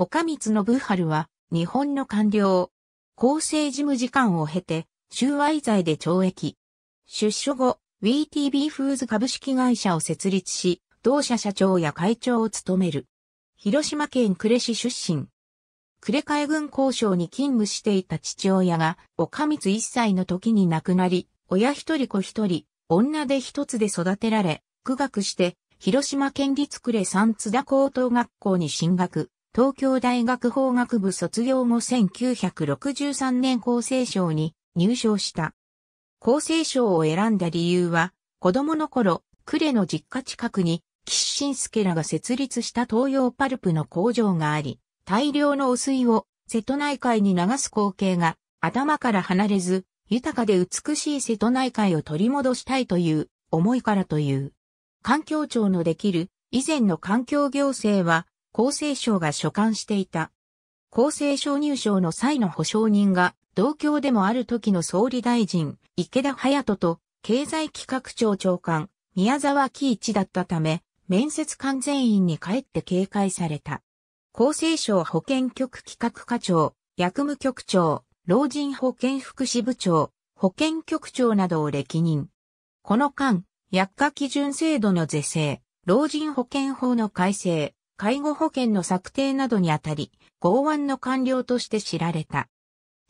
岡光信春は、日本の官僚。厚生事務次官を経て、収賄罪で懲役。出所後、WeTV フーズ株式会社を設立し、同社社長や会長を務める。広島県呉市出身。呉海軍交渉に勤務していた父親が、岡光一歳の時に亡くなり、親一人子一人、女で一つで育てられ、苦学して、広島県立呉三津田高等学校に進学。東京大学法学部卒業後1963年厚生省に入省した。厚生省を選んだ理由は、子供の頃、呉の実家近くに、岸信介らが設立した東洋パルプの工場があり、大量の汚水を瀬戸内海に流す光景が頭から離れず、豊かで美しい瀬戸内海を取り戻したいという思いからという。環境庁のできる以前の環境行政は厚生省が所管していた。厚生省入省の際の保証人が、同郷でもある時の総理大臣、池田隼人と、経済企画庁長官、宮沢喜一だったため、面接完全員に帰って警戒された。厚生省保健局企画課長、役務局長、老人保健福祉部長、保健局長などを歴任。この間、薬価基準制度の是正、老人保健法の改正、介護保険の策定などにあたり、剛腕の官僚として知られた。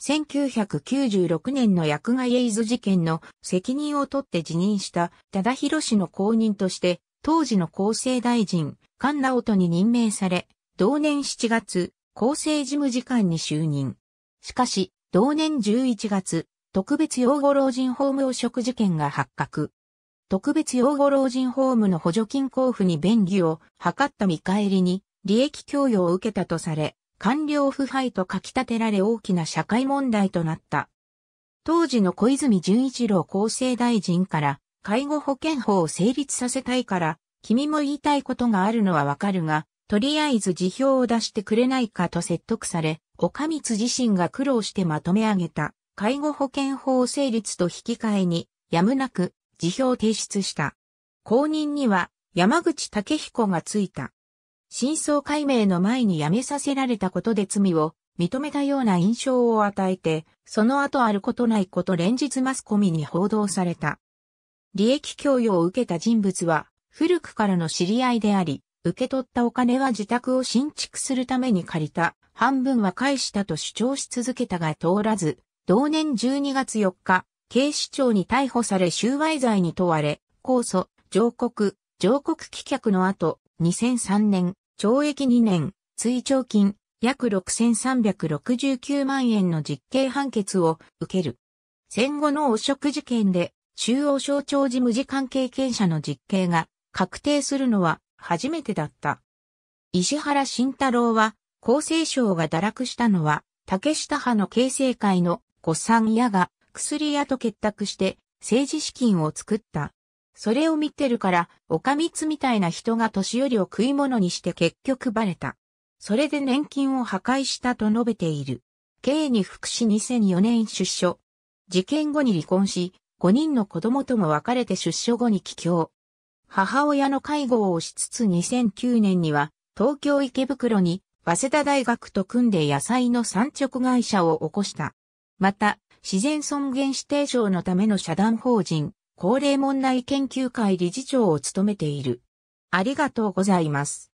1996年の薬害エイズ事件の責任を取って辞任した忠宏氏の後任として、当時の厚生大臣、菅直人に任命され、同年7月、厚生事務次官に就任。しかし、同年11月、特別養護老人ホーム汚職事件が発覚。特別養護老人ホームの補助金交付に便宜を図った見返りに、利益供与を受けたとされ、官僚腐敗と書き立てられ大きな社会問題となった。当時の小泉純一郎厚生大臣から、介護保険法を成立させたいから、君も言いたいことがあるのはわかるが、とりあえず辞表を出してくれないかと説得され、岡光自身が苦労してまとめ上げた、介護保険法成立と引き換えに、やむなく、辞表提出した。後任には山口武彦がついた。真相解明の前に辞めさせられたことで罪を認めたような印象を与えて、その後あることないこと連日マスコミに報道された。利益供与を受けた人物は古くからの知り合いであり、受け取ったお金は自宅を新築するために借りた、半分は返したと主張し続けたが通らず、同年12月4日、警視庁に逮捕され収賄罪に問われ、控訴、上告、上告棄却の後、2003年、懲役2年、追徴金、約6369万円の実刑判決を受ける。戦後の汚職事件で、中央省庁事務次官経験者の実刑が確定するのは初めてだった。石原慎太郎は、厚生省が堕落したのは、竹下派の形成会の古算屋が薬屋と結託して政治資金を作った。それを見てるから、おかみつみたいな人が年寄りを食い物にして結局バレた。それで年金を破壊したと述べている。刑に福祉2004年出所。事件後に離婚し、5人の子供とも別れて出所後に帰郷。母親の介護をしつつ2009年には、東京池袋に、早稲田大学と組んで野菜の産直会社を起こした。また、自然尊厳指定賞のための社団法人、高齢問題研究会理事長を務めている。ありがとうございます。